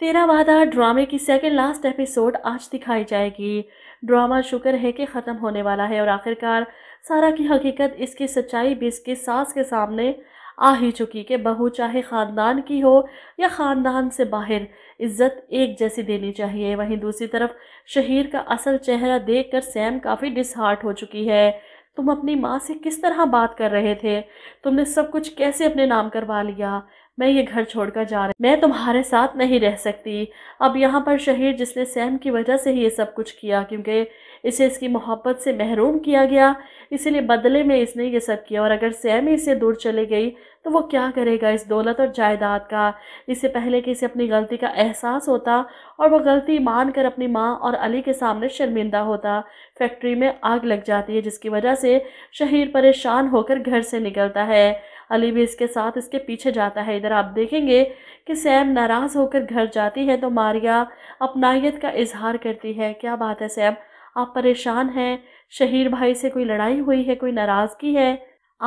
तेरा वादा ड्रामे की सेकेंड लास्ट एपिसोड आज दिखाई जाएगी ड्रामा शुक्र है कि ख़त्म होने वाला है और आखिरकार सारा की हकीकत इसकी सच्चाई भी इसके सास के सामने आ ही चुकी कि बहू चाहे ख़ानदान की हो या ख़ानदान से बाहर इज्जत एक जैसी देनी चाहिए वहीं दूसरी तरफ शहीर का असल चेहरा देख कर सैम काफ़ी डिसहार्ट हो चुकी है तुम अपनी माँ से किस तरह बात कर रहे थे तुमने सब कुछ कैसे अपने नाम करवा लिया मैं ये घर छोड़कर जा रही मैं तुम्हारे साथ नहीं रह सकती अब यहाँ पर शहीद जिसने सैम की वजह से ही ये सब कुछ किया क्योंकि इसे इसकी मोहब्बत से महरूम किया गया इसीलिए बदले में इसने ये सब किया और अगर सैम ही इसे दूर चले गई तो वो क्या करेगा इस दौलत और जायदाद का इससे पहले कि इसे अपनी गलती का एहसास होता और वो गलती मान कर अपनी माँ और अली के सामने शर्मिंदा होता फैक्ट्री में आग लग जाती है जिसकी वजह से शहीर परेशान होकर घर से निकलता है अली भी इसके साथ इसके पीछे जाता है इधर आप देखेंगे कि सैम नाराज़ होकर घर जाती है तो मारिया अपनाइत का इजहार करती है क्या बात है सैम आप परेशान हैं शहीर भाई से कोई लड़ाई हुई है कोई नाराज़गी है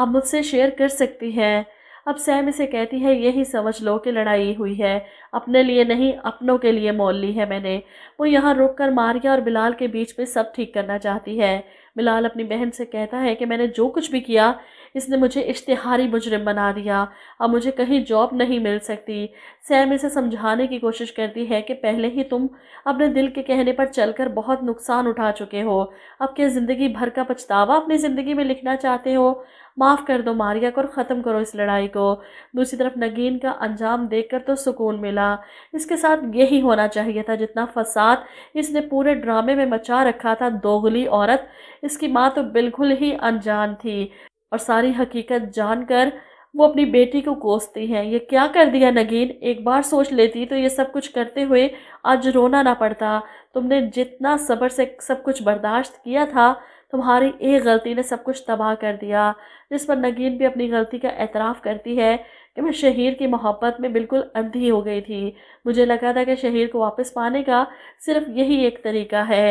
आप मुझसे शेयर कर सकती हैं अब सैम इसे कहती है यही समझ लो कि लड़ाई हुई है अपने लिए नहीं अपनों के लिए मोल ली है मैंने वो यहाँ रुक कर मारिया और बिलाल के बीच में सब ठीक करना चाहती है बिलाल अपनी बहन से कहता है कि मैंने जो कुछ भी किया इसने मुझे इश्तहारी मुजरम बना दिया अब मुझे कहीं जॉब नहीं मिल सकती सैम इसे समझाने की कोशिश करती है कि पहले ही तुम अपने दिल के कहने पर चलकर बहुत नुकसान उठा चुके हो अब क्या ज़िंदगी भर का पछतावा अपनी ज़िंदगी में लिखना चाहते हो माफ़ कर दो मारिया को ख़त्म करो इस लड़ाई को दूसरी तरफ नगीन का अंजाम देखकर तो सुकून मिला इसके साथ यही होना चाहिए था जितना फसाद इसने पूरे ड्रामे में मचा रखा था दोगली औरत इसकी माँ तो बिल्कुल ही अनजान थी और सारी हकीकत जानकर वो अपनी बेटी को कोसती हैं ये क्या कर दिया नगीन एक बार सोच लेती तो ये सब कुछ करते हुए आज रोना ना पड़ता तुमने जितना सब्र से सब कुछ बर्दाश्त किया था तुम्हारी एक गलती ने सब कुछ तबाह कर दिया जिस पर नगीन भी अपनी गलती का एतराफ़ करती है कि मैं शहीर की मोहब्बत में बिल्कुल अंधी हो गई थी मुझे लगा था कि शहीर को वापस पाने का सिर्फ यही एक तरीका है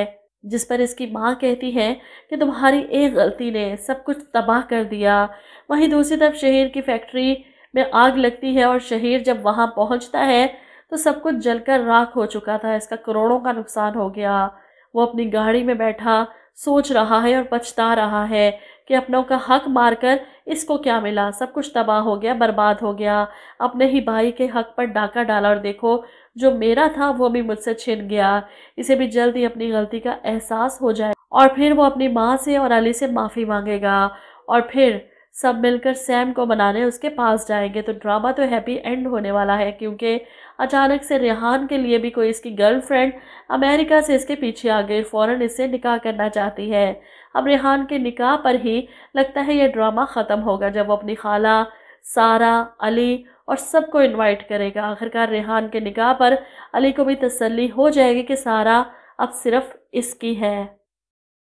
जिस पर इसकी माँ कहती है कि तुम्हारी एक गलती ने सब कुछ तबाह कर दिया वहीं दूसरी तरफ शहीर की फैक्ट्री में आग लगती है और शहीर जब वहाँ पहुँचता है तो सब कुछ जलकर राख हो चुका था इसका करोड़ों का नुकसान हो गया वो अपनी गाड़ी में बैठा सोच रहा है और पछता रहा है कि अपनों का हक मारकर इसको क्या मिला सब कुछ तबाह हो गया बर्बाद हो गया अपने ही भाई के हक पर डाका डाला और देखो जो मेरा था वो भी मुझसे छिन गया इसे भी जल्द ही अपनी गलती का एहसास हो जाए और फिर वो अपनी माँ से और अली से माफ़ी मांगेगा और फिर सब मिलकर सैम को मनाने उसके पास जाएंगे तो ड्रामा तो हैप्पी एंड होने वाला है क्योंकि अचानक से रेहान के लिए भी कोई इसकी गर्लफ्रेंड अमेरिका से इसके पीछे आ गई फ़ौरन इससे निकाह करना चाहती है अब रेहान के निकाह पर ही लगता है यह ड्रामा ख़त्म होगा जब वो अपनी खाला सारा अली और सबको इन्वाइट करेगा आखिरकार रेहान के निकाह पर अली को भी तसल्ली हो जाएगी कि सारा अब सिर्फ इसकी है